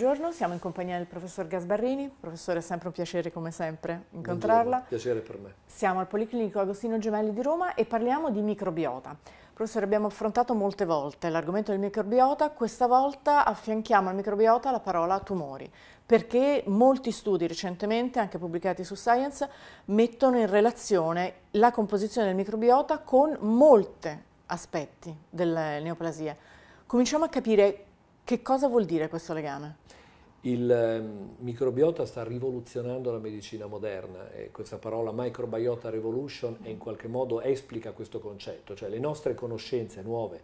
buongiorno, siamo in compagnia del professor Gasbarrini. Professore, è sempre un piacere, come sempre, incontrarla. Un piacere per me. Siamo al Policlinico Agostino Gemelli di Roma e parliamo di microbiota. Professore, abbiamo affrontato molte volte l'argomento del microbiota, questa volta affianchiamo al microbiota la parola tumori, perché molti studi recentemente, anche pubblicati su Science, mettono in relazione la composizione del microbiota con molti aspetti delle neoplasie. Cominciamo a capire che cosa vuol dire questo legame? Il ehm, microbiota sta rivoluzionando la medicina moderna e questa parola microbiota revolution in qualche modo esplica questo concetto, cioè le nostre conoscenze nuove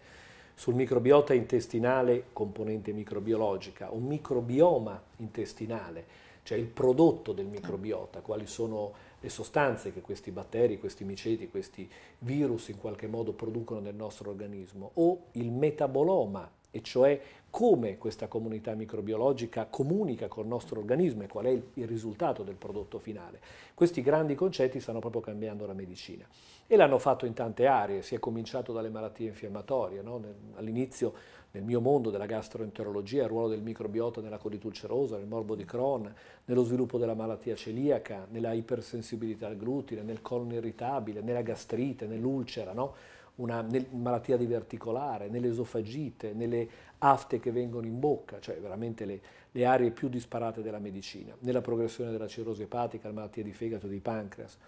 sul microbiota intestinale, componente microbiologica, un microbioma intestinale, cioè il prodotto del microbiota, quali sono le sostanze che questi batteri, questi miceti, questi virus in qualche modo producono nel nostro organismo, o il metaboloma, e cioè come questa comunità microbiologica comunica col nostro organismo e qual è il, risultato del prodotto finale. Questi grandi concetti stanno proprio cambiando la medicina e l'hanno fatto in tante aree, si è cominciato dalle malattie infiammatorie, no? all'inizio nel mio mondo della gastroenterologia, il ruolo del microbiota nella coditulcerosa, nel morbo di Crohn, nello sviluppo della malattia celiaca, nella ipersensibilità al glutine, nel colon irritabile, nella gastrite, nell'ulcera, no? una nel, malattia diverticolare, nell'esofagite, nelle afte che vengono in bocca, cioè veramente le, le, aree più disparate della medicina, nella progressione della cirrosi epatica, la malattia di fegato, e di pancreas.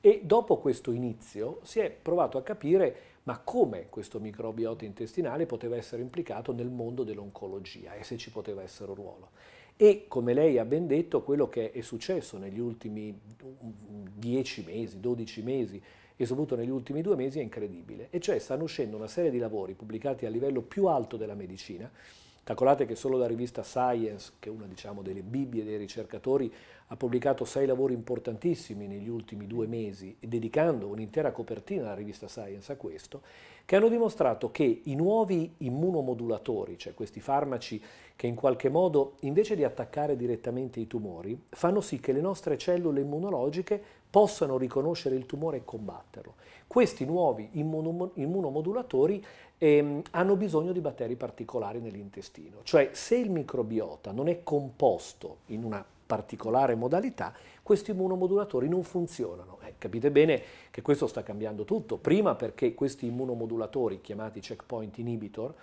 E dopo questo inizio si è provato a capire ma come questo microbiota intestinale poteva essere implicato nel mondo dell'oncologia e se ci poteva essere un ruolo. E come lei ha ben detto, quello che è successo negli ultimi 10 mm, mm, mesi, 12 mesi e soprattutto negli ultimi due mesi è incredibile. E cioè stanno uscendo una serie di lavori pubblicati a livello più alto della medicina Calcolate che solo la rivista Science, che è una diciamo, delle bibbie dei ricercatori, ha pubblicato sei lavori importantissimi negli ultimi due mesi, dedicando un'intera copertina alla rivista Science a questo, che hanno dimostrato che i nuovi immunomodulatori, cioè questi farmaci che in qualche modo, invece di attaccare direttamente i tumori, fanno sì che le nostre cellule immunologiche possano riconoscere il tumore e combatterlo. Questi nuovi immunomodulatori ehm, hanno bisogno di batteri particolari nell'intestino, cioè se il microbiota non è composto in una particolare modalità, questi immunomodulatori non funzionano. Eh, capite bene che questo sta cambiando tutto, prima perché questi immunomodulatori chiamati checkpoint inhibitor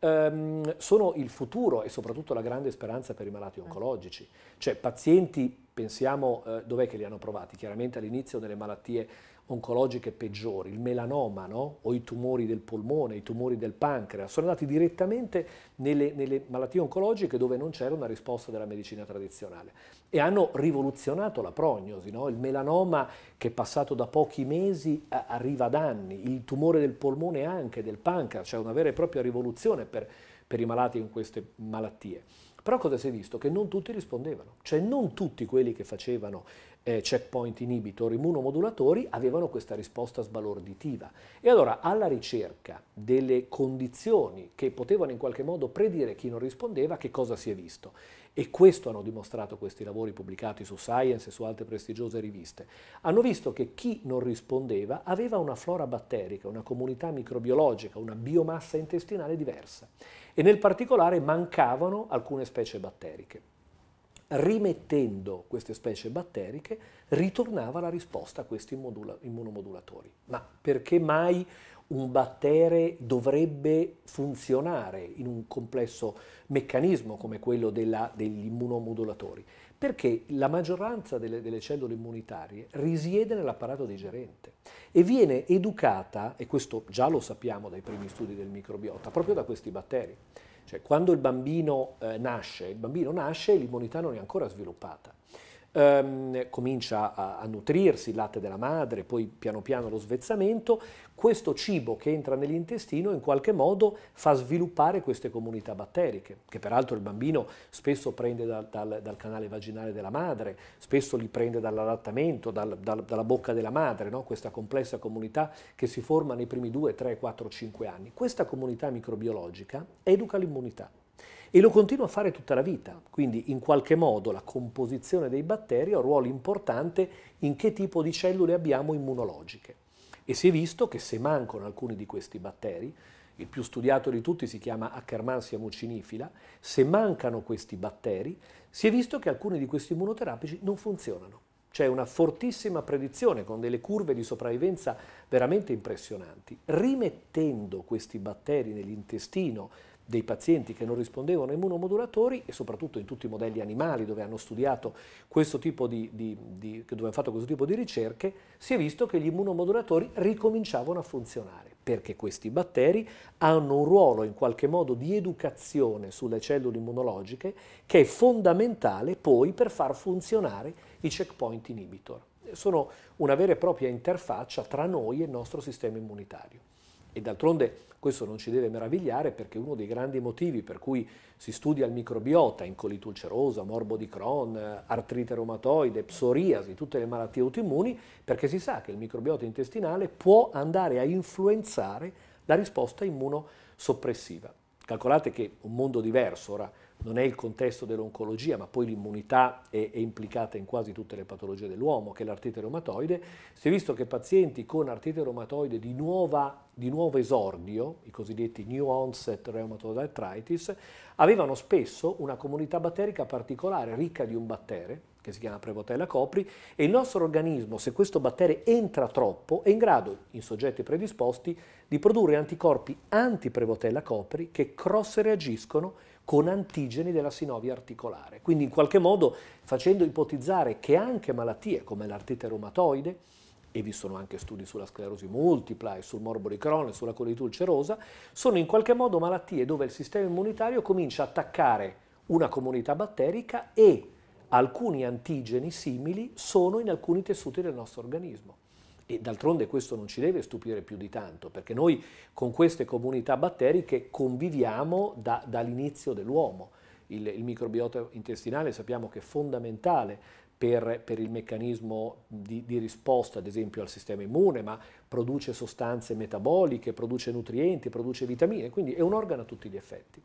ehm, sono il futuro e soprattutto la grande speranza per i malati eh. oncologici. Cioè pazienti, pensiamo eh, dov'è che li hanno provati, chiaramente all'inizio delle malattie oncologiche peggiori, il melanoma no? o i tumori del polmone, i tumori del pancreas, sono andati direttamente nelle, nelle malattie oncologiche dove non c'era una risposta della medicina tradizionale e hanno rivoluzionato la prognosi, no? il melanoma che è passato da pochi mesi a, arriva ad anni, il tumore del polmone anche, del pancreas, cioè una vera e propria rivoluzione per, per i malati con queste malattie. Però cosa si è visto? Che non tutti rispondevano, cioè non tutti quelli che facevano eh, checkpoint inhibitor immunomodulatori avevano questa risposta sbalorditiva. E allora alla ricerca delle condizioni che potevano in qualche modo predire chi non rispondeva, che cosa si è visto? e questo hanno dimostrato questi lavori pubblicati su Science e su altre prestigiose riviste, hanno visto che chi non rispondeva aveva una flora batterica, una comunità microbiologica, una biomassa intestinale diversa e nel particolare mancavano alcune specie batteriche. Rimettendo queste specie batteriche ritornava la risposta a questi immunomodulatori. Ma perché mai un battere dovrebbe funzionare in un complesso meccanismo come quello della, degli immunomodulatori, perché la maggioranza delle, delle cellule immunitarie risiede nell'apparato digerente e viene educata, e questo già lo sappiamo dai primi studi del microbiota, proprio da questi batteri. Cioè, quando il bambino eh, nasce, il bambino nasce e l'immunità non è ancora sviluppata ehm, comincia a, a, nutrirsi il latte della madre, poi piano piano lo svezzamento, questo cibo che entra nell'intestino in qualche modo fa sviluppare queste comunità batteriche, che peraltro il bambino spesso prende dal, dal, dal canale vaginale della madre, spesso li prende dall'allattamento, dal, dalla bocca della madre, no? questa complessa comunità che si forma nei primi 2, 3, 4, 5 anni. Questa comunità microbiologica educa l'immunità e lo continua a fare tutta la vita. Quindi in qualche modo la composizione dei batteri ha un ruolo importante in che tipo di cellule abbiamo immunologiche. E si è visto che se mancano alcuni di questi batteri, il più studiato di tutti si chiama Akkermansia mucinifila, se mancano questi batteri, si è visto che alcuni di questi immunoterapici non funzionano. C'è una fortissima predizione con delle curve di sopravvivenza veramente impressionanti. Rimettendo questi batteri nell'intestino, dei pazienti che non rispondevano a immunomodulatori e soprattutto in tutti i modelli animali dove hanno studiato questo tipo di, di, di, dove hanno fatto questo tipo di ricerche, si è visto che gli immunomodulatori ricominciavano a funzionare perché questi batteri hanno un ruolo in qualche modo di educazione sulle cellule immunologiche che è fondamentale poi per far funzionare i checkpoint inhibitor. Sono una vera e propria interfaccia tra noi e il nostro sistema immunitario. E d'altronde questo non ci deve meravigliare perché uno dei grandi motivi per cui si studia il microbiota, incolite ulcerosa, morbo di Crohn, artrite reumatoide, psoriasi, tutte le malattie autoimmuni, perché si sa che il microbiota intestinale può andare a influenzare la risposta immunosoppressiva. Calcolate che un mondo diverso, ora non è il contesto dell'oncologia, ma poi l'immunità è, è, implicata in quasi tutte le patologie dell'uomo, che è l'artite reumatoide, si è visto che pazienti con artite reumatoide di, nuova, di nuovo esordio, i cosiddetti new onset rheumatoid arthritis, avevano spesso una comunità batterica particolare, ricca di un battere, che si chiama Prevotella copri, e il nostro organismo, se questo batterio entra troppo, è in grado, in soggetti predisposti, di produrre anticorpi anti-Prevotella copri che cross reagiscono con antigeni della sinovia articolare. Quindi in qualche modo facendo ipotizzare che anche malattie come l'artite reumatoide, e vi sono anche studi sulla sclerosi multipla e sul morbo di Crohn e sulla colite ulcerosa, sono in qualche modo malattie dove il sistema immunitario comincia a attaccare una comunità batterica e alcuni antigeni simili sono in alcuni tessuti del nostro organismo. E d'altronde questo non ci deve stupire più di tanto, perché noi con queste comunità batteriche conviviamo da, dall'inizio dell'uomo. Il, il, microbiota intestinale sappiamo che è fondamentale per, per il meccanismo di, di, risposta, ad esempio, al sistema immune, ma produce sostanze metaboliche, produce nutrienti, produce vitamine, quindi è un organo a tutti gli effetti.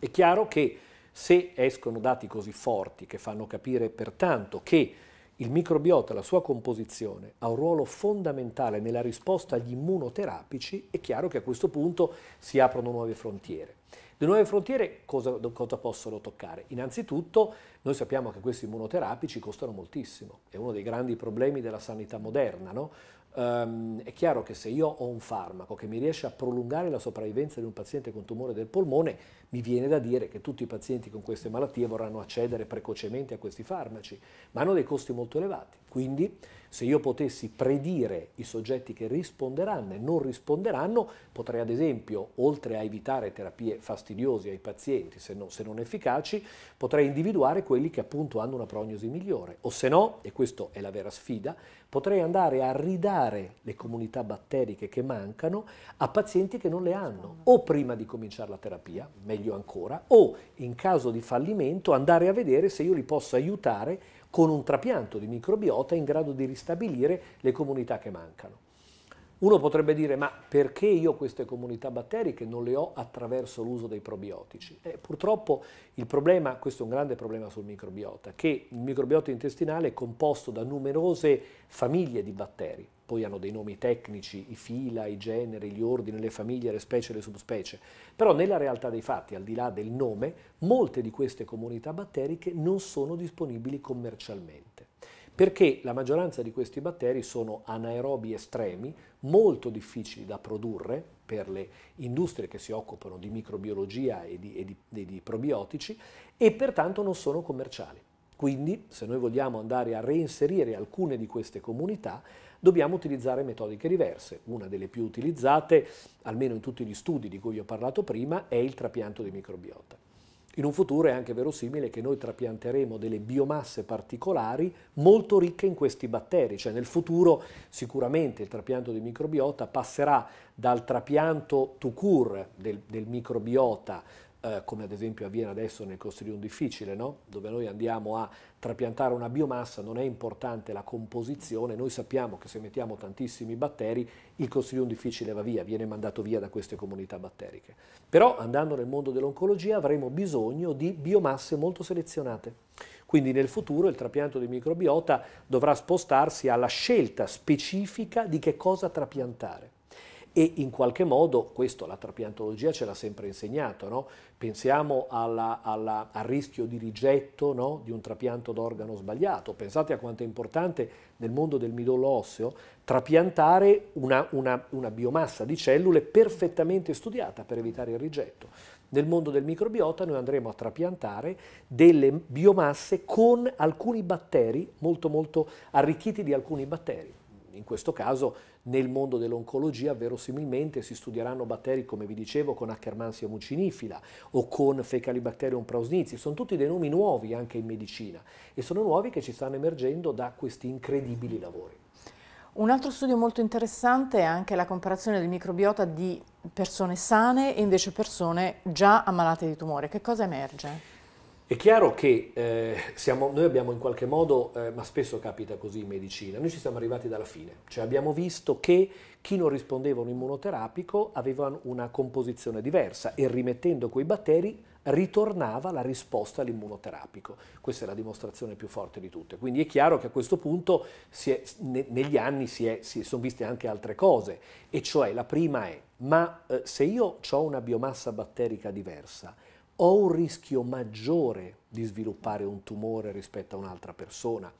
È chiaro che se escono dati così forti che fanno capire pertanto che il microbiota, la sua composizione, ha un ruolo fondamentale nella risposta agli immunoterapici, è chiaro che a questo punto si aprono nuove frontiere. Le nuove frontiere cosa, cosa, possono toccare? Innanzitutto noi sappiamo che questi immunoterapici costano moltissimo, è uno dei grandi problemi della sanità moderna. No? Um, è chiaro che se io ho un farmaco che mi riesce a prolungare la sopravvivenza di un paziente con tumore del polmone, mi viene da dire che tutti i pazienti con queste malattie vorranno accedere precocemente a questi farmaci, ma hanno dei costi molto elevati. Quindi se io potessi predire i soggetti che risponderanno e non risponderanno, potrei ad esempio, oltre a evitare terapie fastidiose ai pazienti se non, se non efficaci, potrei individuare quelli che appunto hanno una prognosi migliore. O se no, e questa è la vera sfida, potrei andare a ridare le comunità batteriche che mancano a pazienti che non le hanno, o prima di cominciare la terapia, meglio meglio ancora, o in caso di fallimento andare a vedere se io li posso aiutare con un trapianto di microbiota in grado di ristabilire le comunità che mancano. Uno potrebbe dire ma perché io queste comunità batteriche non le ho attraverso l'uso dei probiotici? Eh, purtroppo il problema, questo è un grande problema sul microbiota, che il microbiota intestinale è composto da numerose famiglie di batteri poi hanno dei nomi tecnici, i fila, i generi, gli ordini, le famiglie, le specie, le subspecie, però nella realtà dei fatti, al di là del nome, molte di queste comunità batteriche non sono disponibili commercialmente, perché la maggioranza di questi batteri sono anaerobi estremi, molto difficili da produrre per le industrie che si occupano di microbiologia e di, e di, e di probiotici e pertanto non sono commerciali. Quindi, se noi vogliamo andare a reinserire alcune di queste comunità, dobbiamo utilizzare metodiche diverse. Una delle più utilizzate, almeno in tutti gli studi di cui vi ho parlato prima, è il trapianto di microbiota. In un futuro è anche verosimile che noi trapianteremo delle biomasse particolari molto ricche in questi batteri, cioè nel futuro sicuramente il trapianto di microbiota passerà dal trapianto to cure del, del microbiota eh, come ad esempio avviene adesso nel di un difficile, no? dove noi andiamo a trapiantare una biomassa, non è importante la composizione, noi sappiamo che se mettiamo tantissimi batteri il di un difficile va via, viene mandato via da queste comunità batteriche. Però andando nel mondo dell'oncologia avremo bisogno di biomasse molto selezionate. Quindi nel futuro il trapianto di microbiota dovrà spostarsi alla scelta specifica di che cosa trapiantare e in qualche modo questo la trapiantologia ce l'ha sempre insegnato, no? pensiamo alla, alla, al rischio di rigetto no? di un trapianto d'organo sbagliato, pensate a quanto è importante nel mondo del midollo osseo trapiantare una, una, una biomassa di cellule perfettamente studiata per evitare il rigetto. Nel mondo del microbiota noi andremo a trapiantare delle biomasse con alcuni batteri, molto molto arricchiti di alcuni batteri. In questo caso nel mondo dell'oncologia verosimilmente si studieranno batteri, come vi dicevo, con Ackermansia mucinifila o con Fecalibacterium prausnizi. Sono tutti dei nomi nuovi anche in medicina e sono nuovi che ci stanno emergendo da questi incredibili lavori. Un altro studio molto interessante è anche la comparazione del microbiota di persone sane e invece persone già ammalate di tumore. Che cosa emerge? È chiaro che eh, siamo, noi abbiamo in qualche modo, eh, ma spesso capita così in medicina, noi ci siamo arrivati dalla fine, cioè abbiamo visto che chi non rispondeva a un immunoterapico aveva una composizione diversa e rimettendo quei batteri ritornava la risposta all'immunoterapico. Questa è la dimostrazione più forte di tutte. Quindi è chiaro che a questo punto è, ne, negli anni si, è, si, sono viste anche altre cose, e cioè la prima è, ma eh, se io ho una biomassa batterica diversa, ho un rischio maggiore di sviluppare un tumore rispetto a un'altra persona.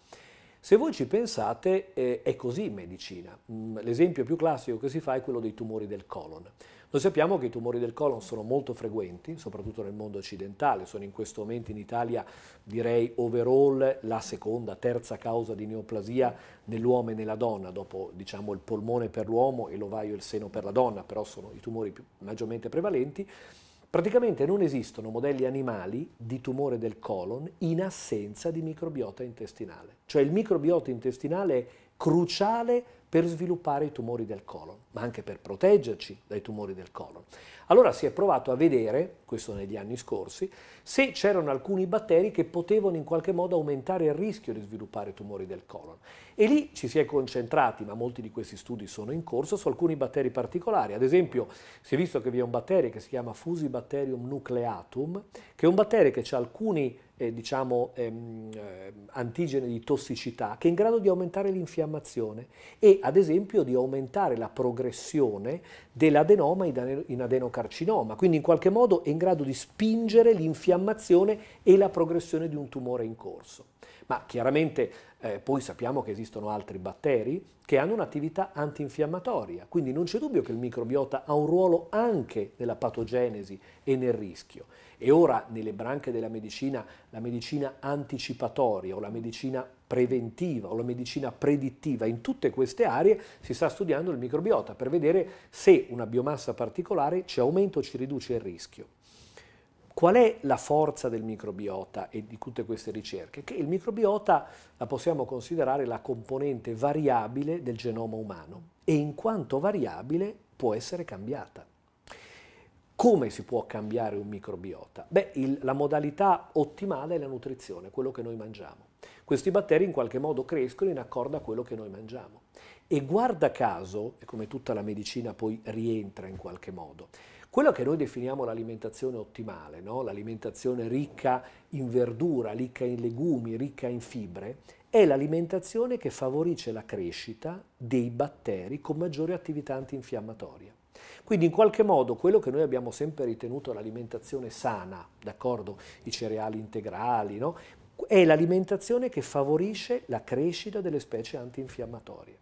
Se voi ci pensate, eh, è così in medicina. Mm, l'esempio più classico che si fa è quello dei tumori del colon. Noi sappiamo che i tumori del colon sono molto frequenti, soprattutto nel mondo occidentale, sono in questo momento in Italia, direi overall, la seconda, terza causa di neoplasia nell'uomo e nella donna, dopo diciamo, il polmone per l'uomo e l'ovaio e il seno per la donna, però sono i tumori più, maggiormente prevalenti. Praticamente non esistono modelli animali di tumore del colon in assenza di microbiota intestinale. Cioè il microbiota intestinale è cruciale per sviluppare i tumori del colon, ma anche per proteggerci dai tumori del colon. Allora si è provato a vedere, questo negli anni scorsi, se c'erano alcuni batteri che potevano in qualche modo aumentare il rischio di sviluppare tumori del colon. E lì ci si è concentrati, ma molti di questi studi sono in corso, su alcuni batteri particolari. Ad esempio si è visto che vi è un batterio che si chiama Fusibacterium nucleatum, che è un batterio che ha alcuni eh, diciamo, ehm, eh, antigene di tossicità che è in grado di aumentare l'infiammazione e ad esempio di aumentare la progressione dell'adenoma in adenocarcinoma, quindi in qualche modo è in grado di spingere l'infiammazione e la progressione di un tumore in corso. Ma chiaramente eh, poi sappiamo che esistono altri batteri che hanno un'attività antinfiammatoria, quindi non c'è dubbio che il microbiota ha un ruolo anche nella patogenesi e nel rischio e ora nelle branche della medicina la medicina anticipatoria o la medicina preventiva o la medicina predittiva, in tutte queste aree si sta studiando il microbiota per vedere se una biomassa particolare ci aumenta o ci riduce il rischio. Qual è la forza del microbiota e di tutte queste ricerche? Che il microbiota la possiamo considerare la componente variabile del genoma umano e in quanto variabile può essere cambiata. Come si può cambiare un microbiota? Beh, il, la modalità ottimale è la nutrizione, quello che noi mangiamo. Questi batteri in qualche modo crescono in accordo a quello che noi mangiamo. E guarda caso, e come tutta la medicina poi rientra in qualche modo, quello che noi definiamo l'alimentazione ottimale, no? l'alimentazione ricca in verdura, ricca in legumi, ricca in fibre, è l'alimentazione che favorisce la crescita dei batteri con maggiore attività antinfiammatoria. Quindi in qualche modo quello che noi abbiamo sempre ritenuto l'alimentazione sana, d'accordo? I cereali integrali, no? È l'alimentazione che favorisce la crescita delle specie antinfiammatorie.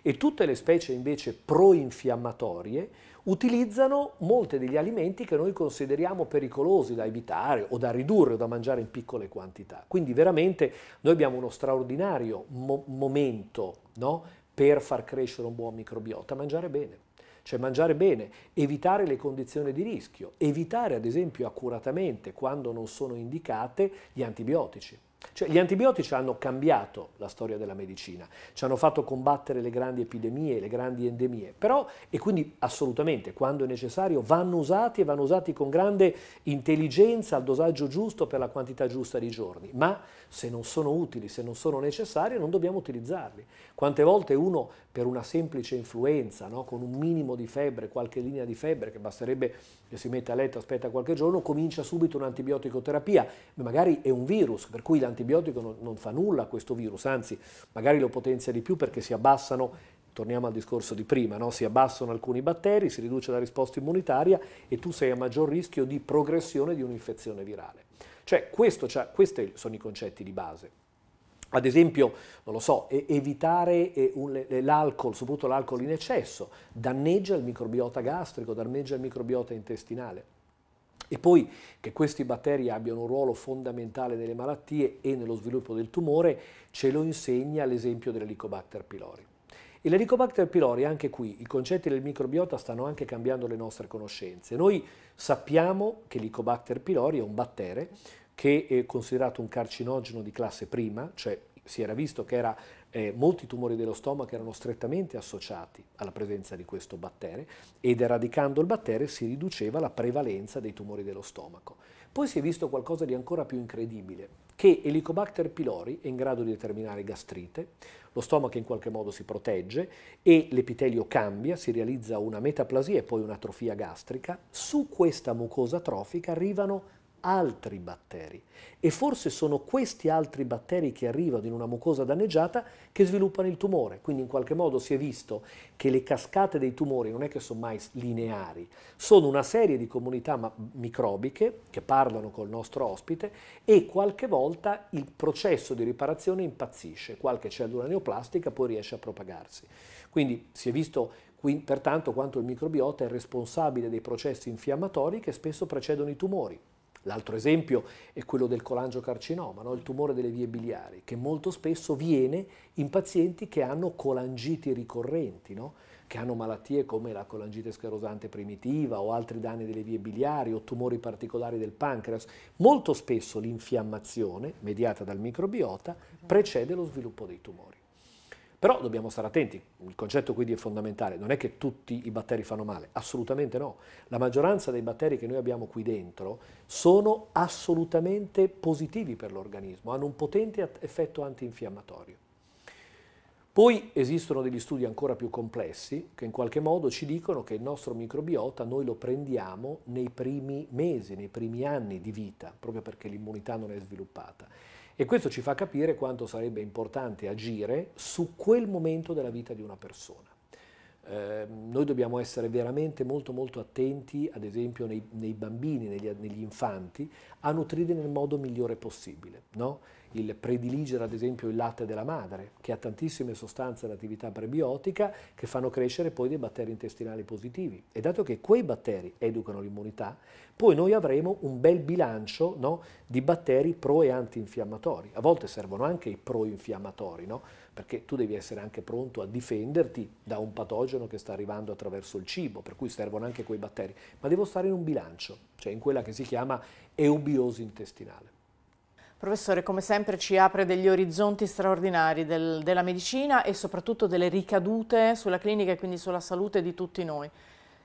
E tutte le specie invece proinfiammatorie utilizzano molti degli alimenti che noi consideriamo pericolosi da evitare o da ridurre o da mangiare in piccole quantità. Quindi veramente noi abbiamo uno straordinario mo momento no? per far crescere un buon microbiota, mangiare bene cioè mangiare bene, evitare le condizioni di rischio, evitare ad esempio accuratamente, quando non sono indicate, gli antibiotici. Cioè, gli antibiotici hanno cambiato la storia della medicina, ci hanno fatto combattere le grandi epidemie, le grandi endemie, però, e quindi assolutamente, quando è necessario, vanno usati e vanno usati con grande intelligenza, al dosaggio giusto per la quantità giusta di giorni, ma se non sono utili, se non sono necessari, non dobbiamo utilizzarli. Quante volte uno per una semplice influenza, no, con un minimo di febbre, qualche linea di febbre, che basterebbe che si metta a letto, aspetta qualche giorno, comincia subito un'antibioticoterapia, ma magari è un virus, per cui l'antibiotico non, non fa nulla a questo virus, anzi magari lo potenzia di più perché si abbassano torniamo al discorso di prima, no? si abbassano alcuni batteri, si riduce la risposta immunitaria e tu sei a maggior rischio di progressione di un'infezione virale. Cioè questi sono i concetti di base. Ad esempio, non lo so, evitare eh, l'alcol, soprattutto l'alcol in eccesso, danneggia il microbiota gastrico, danneggia il microbiota intestinale. E poi che questi batteri abbiano un ruolo fondamentale nelle malattie e nello sviluppo del tumore ce lo insegna l'esempio dell'Helicobacter pylori. E l'Helicobacter pylori, anche qui, i concetti del microbiota stanno anche cambiando le nostre conoscenze. Noi sappiamo che l'Helicobacter pylori è un battere che è considerato un carcinogeno di classe prima, cioè si era visto che era, eh, molti tumori dello stomaco erano strettamente associati alla presenza di questo battere ed eradicando il battere si riduceva la prevalenza dei tumori dello stomaco. Poi si è visto qualcosa di ancora più incredibile, che Helicobacter pylori è in grado di determinare gastrite, lo stomaco in qualche modo si protegge e l'epitelio cambia, si realizza una metaplasia e poi un'atrofia gastrica. Su questa mucosa trofica arrivano altri batteri e forse sono questi altri batteri che arrivano in una mucosa danneggiata che sviluppano il tumore. Quindi in qualche modo si è visto che le cascate dei tumori non è che sono mai lineari, sono una serie di comunità microbiche che parlano col nostro ospite e qualche volta il processo di riparazione impazzisce, qualche cellula neoplastica poi riesce a propagarsi. Quindi si è visto pertanto quanto il microbiota è responsabile dei processi infiammatori che spesso precedono i tumori. L'altro esempio è quello del colangiocarcinoma, no? il tumore delle vie biliari, che molto spesso viene in pazienti che hanno colangiti ricorrenti, no? che hanno malattie come la colangite sclerosante primitiva o altri danni delle vie biliari o tumori particolari del pancreas. Molto spesso l'infiammazione, mediata dal microbiota, precede lo sviluppo dei tumori. Però dobbiamo stare attenti, il concetto quindi è fondamentale, non è che tutti i batteri fanno male, assolutamente no. La maggioranza dei batteri che noi abbiamo qui dentro sono assolutamente positivi per l'organismo, hanno un potente effetto antinfiammatorio. Poi esistono degli studi ancora più complessi che in qualche modo ci dicono che il nostro microbiota noi lo prendiamo nei primi mesi, nei primi anni di vita, proprio perché l'immunità non è sviluppata. E questo ci fa capire quanto sarebbe importante agire su quel momento della vita di una persona. Eh, noi dobbiamo essere veramente molto molto attenti, ad esempio nei, nei bambini, negli, negli, infanti, a nutrirli nel modo migliore possibile. No? Il prediligere ad esempio il latte della madre, che ha tantissime sostanze d'attività prebiotica che fanno crescere poi dei batteri intestinali positivi. E dato che quei batteri educano l'immunità, poi noi avremo un bel bilancio no? di batteri pro e antinfiammatori. A volte servono anche i pro-infiammatori. No? perché tu devi essere anche pronto a difenderti da un patogeno che sta arrivando attraverso il cibo, per cui servono anche quei batteri, ma devo stare in un bilancio, cioè in quella che si chiama eubiosi intestinale. Professore, come sempre ci apre degli orizzonti straordinari del, della medicina e soprattutto delle ricadute sulla clinica e quindi sulla salute di tutti noi.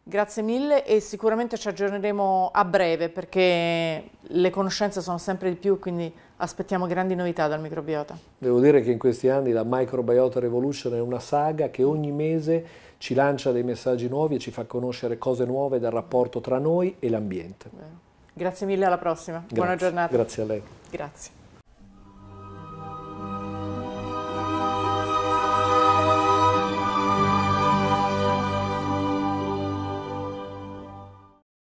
Grazie mille e sicuramente ci aggiorneremo a breve perché le conoscenze sono sempre di più, quindi aspettiamo grandi novità dal microbiota. Devo dire che in questi anni la Microbiota Revolution è una saga che ogni mese ci lancia dei messaggi nuovi e ci fa conoscere cose nuove dal rapporto tra noi e l'ambiente. Grazie mille, alla prossima. Grazie. Buona giornata. Grazie a lei. Grazie.